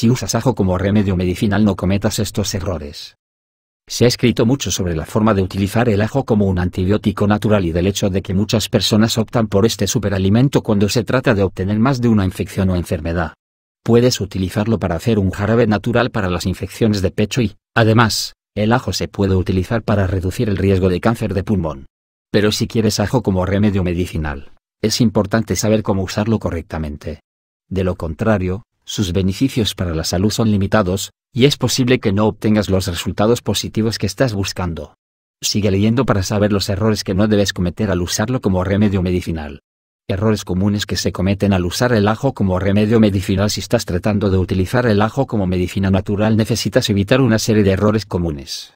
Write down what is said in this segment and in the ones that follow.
Si usas ajo como remedio medicinal no cometas estos errores. Se ha escrito mucho sobre la forma de utilizar el ajo como un antibiótico natural y del hecho de que muchas personas optan por este superalimento cuando se trata de obtener más de una infección o enfermedad. Puedes utilizarlo para hacer un jarabe natural para las infecciones de pecho y, además, el ajo se puede utilizar para reducir el riesgo de cáncer de pulmón. Pero si quieres ajo como remedio medicinal, es importante saber cómo usarlo correctamente. De lo contrario, sus beneficios para la salud son limitados, y es posible que no obtengas los resultados positivos que estás buscando. Sigue leyendo para saber los errores que no debes cometer al usarlo como remedio medicinal. Errores comunes que se cometen al usar el ajo como remedio medicinal Si estás tratando de utilizar el ajo como medicina natural necesitas evitar una serie de errores comunes.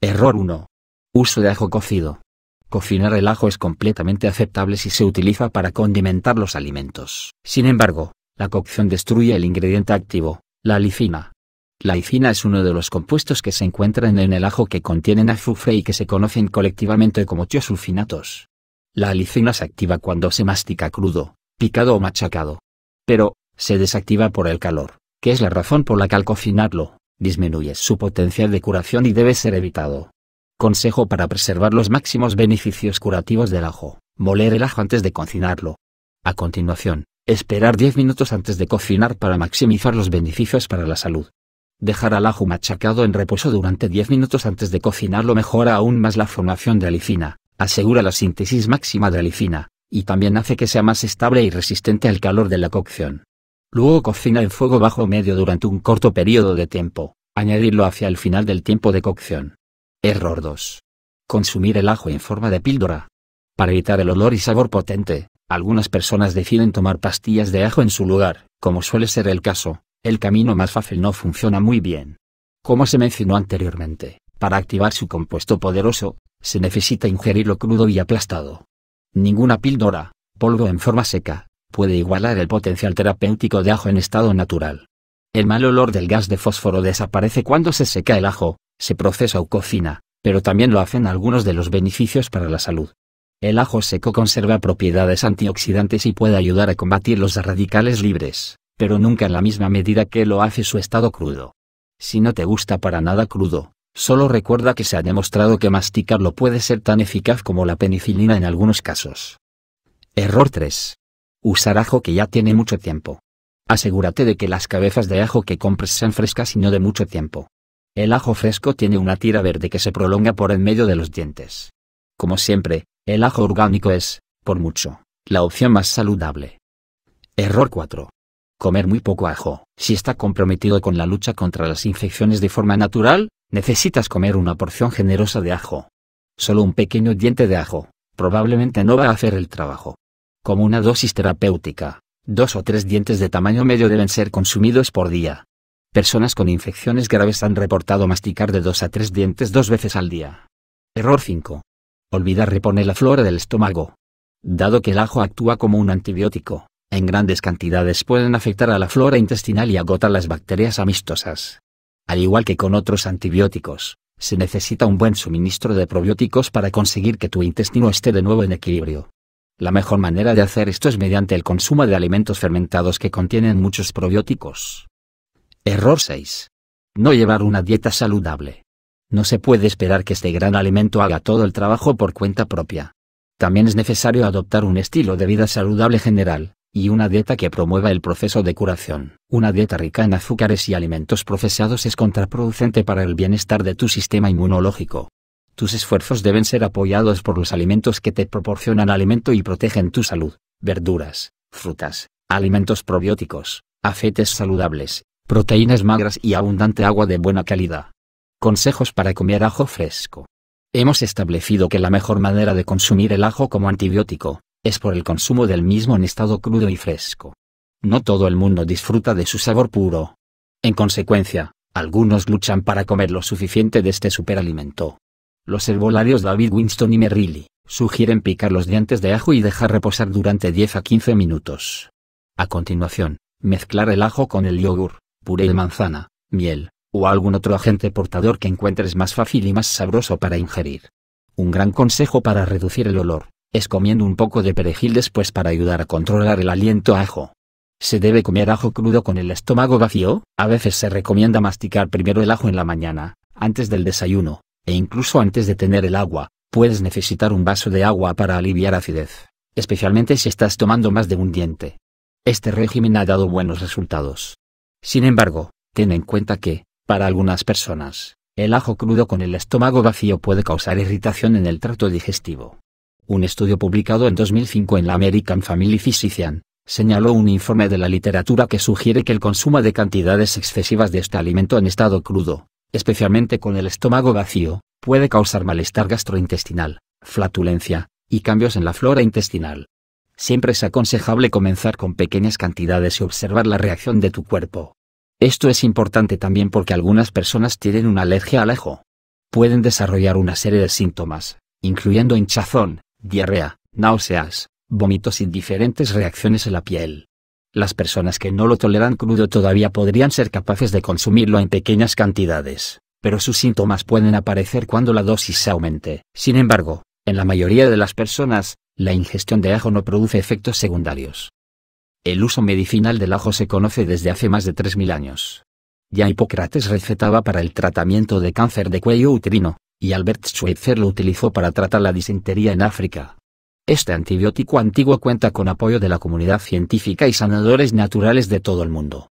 Error 1. Uso de ajo cocido. Cocinar el ajo es completamente aceptable si se utiliza para condimentar los alimentos. Sin embargo, la cocción destruye el ingrediente activo, la alicina. La licina es uno de los compuestos que se encuentran en el ajo que contienen azufre y que se conocen colectivamente como tiosulfinatos. La alicina se activa cuando se mastica crudo, picado o machacado. Pero, se desactiva por el calor, que es la razón por la que al cocinarlo, disminuye su potencial de curación y debe ser evitado. Consejo para preservar los máximos beneficios curativos del ajo. Moler el ajo antes de cocinarlo. A continuación, Esperar 10 minutos antes de cocinar para maximizar los beneficios para la salud. Dejar al ajo machacado en reposo durante 10 minutos antes de cocinarlo mejora aún más la formación de alicina, asegura la síntesis máxima de alicina, y también hace que sea más estable y resistente al calor de la cocción. Luego cocina en fuego bajo medio durante un corto periodo de tiempo, añadirlo hacia el final del tiempo de cocción. Error 2. Consumir el ajo en forma de píldora, para evitar el olor y sabor potente, algunas personas deciden tomar pastillas de ajo en su lugar, como suele ser el caso, el camino más fácil no funciona muy bien. Como se mencionó anteriormente, para activar su compuesto poderoso, se necesita ingerirlo crudo y aplastado. Ninguna píldora, polvo en forma seca, puede igualar el potencial terapéutico de ajo en estado natural. El mal olor del gas de fósforo desaparece cuando se seca el ajo, se procesa o cocina, pero también lo hacen algunos de los beneficios para la salud. El ajo seco conserva propiedades antioxidantes y puede ayudar a combatir los radicales libres, pero nunca en la misma medida que lo hace su estado crudo. Si no te gusta para nada crudo, solo recuerda que se ha demostrado que masticarlo puede ser tan eficaz como la penicilina en algunos casos. Error 3. Usar ajo que ya tiene mucho tiempo. Asegúrate de que las cabezas de ajo que compres sean frescas y no de mucho tiempo. El ajo fresco tiene una tira verde que se prolonga por en medio de los dientes. Como siempre, el ajo orgánico es, por mucho, la opción más saludable. Error 4. Comer muy poco ajo. Si está comprometido con la lucha contra las infecciones de forma natural, necesitas comer una porción generosa de ajo. Solo un pequeño diente de ajo, probablemente no va a hacer el trabajo. Como una dosis terapéutica, dos o tres dientes de tamaño medio deben ser consumidos por día. Personas con infecciones graves han reportado masticar de dos a tres dientes dos veces al día. Error 5. Olvidar repone la flora del estómago. Dado que el ajo actúa como un antibiótico, en grandes cantidades pueden afectar a la flora intestinal y agotar las bacterias amistosas. Al igual que con otros antibióticos, se necesita un buen suministro de probióticos para conseguir que tu intestino esté de nuevo en equilibrio. La mejor manera de hacer esto es mediante el consumo de alimentos fermentados que contienen muchos probióticos. Error 6. No llevar una dieta saludable. No se puede esperar que este gran alimento haga todo el trabajo por cuenta propia. También es necesario adoptar un estilo de vida saludable general, y una dieta que promueva el proceso de curación. Una dieta rica en azúcares y alimentos procesados es contraproducente para el bienestar de tu sistema inmunológico. Tus esfuerzos deben ser apoyados por los alimentos que te proporcionan alimento y protegen tu salud, verduras, frutas, alimentos probióticos, aceites saludables, proteínas magras y abundante agua de buena calidad. Consejos para comer ajo fresco. Hemos establecido que la mejor manera de consumir el ajo como antibiótico, es por el consumo del mismo en estado crudo y fresco. No todo el mundo disfruta de su sabor puro. En consecuencia, algunos luchan para comer lo suficiente de este superalimento. Los herbolarios David Winston y Merrilli sugieren picar los dientes de ajo y dejar reposar durante 10 a 15 minutos. A continuación, mezclar el ajo con el yogur, puré de manzana, miel, o algún otro agente portador que encuentres más fácil y más sabroso para ingerir. Un gran consejo para reducir el olor, es comiendo un poco de perejil después para ayudar a controlar el aliento a ajo. Se debe comer ajo crudo con el estómago vacío, a veces se recomienda masticar primero el ajo en la mañana, antes del desayuno, e incluso antes de tener el agua, puedes necesitar un vaso de agua para aliviar acidez, especialmente si estás tomando más de un diente. Este régimen ha dado buenos resultados. Sin embargo, ten en cuenta que, para algunas personas, el ajo crudo con el estómago vacío puede causar irritación en el trato digestivo. Un estudio publicado en 2005 en la American Family Physician, señaló un informe de la literatura que sugiere que el consumo de cantidades excesivas de este alimento en estado crudo, especialmente con el estómago vacío, puede causar malestar gastrointestinal, flatulencia, y cambios en la flora intestinal. Siempre es aconsejable comenzar con pequeñas cantidades y observar la reacción de tu cuerpo. Esto es importante también porque algunas personas tienen una alergia al ajo. Pueden desarrollar una serie de síntomas, incluyendo hinchazón, diarrea, náuseas, vómitos y diferentes reacciones en la piel. Las personas que no lo toleran crudo todavía podrían ser capaces de consumirlo en pequeñas cantidades, pero sus síntomas pueden aparecer cuando la dosis se aumente. Sin embargo, en la mayoría de las personas, la ingestión de ajo no produce efectos secundarios. El uso medicinal del ajo se conoce desde hace más de 3.000 años. Ya Hipócrates recetaba para el tratamiento de cáncer de cuello uterino, y Albert Schweitzer lo utilizó para tratar la disentería en África. Este antibiótico antiguo cuenta con apoyo de la comunidad científica y sanadores naturales de todo el mundo.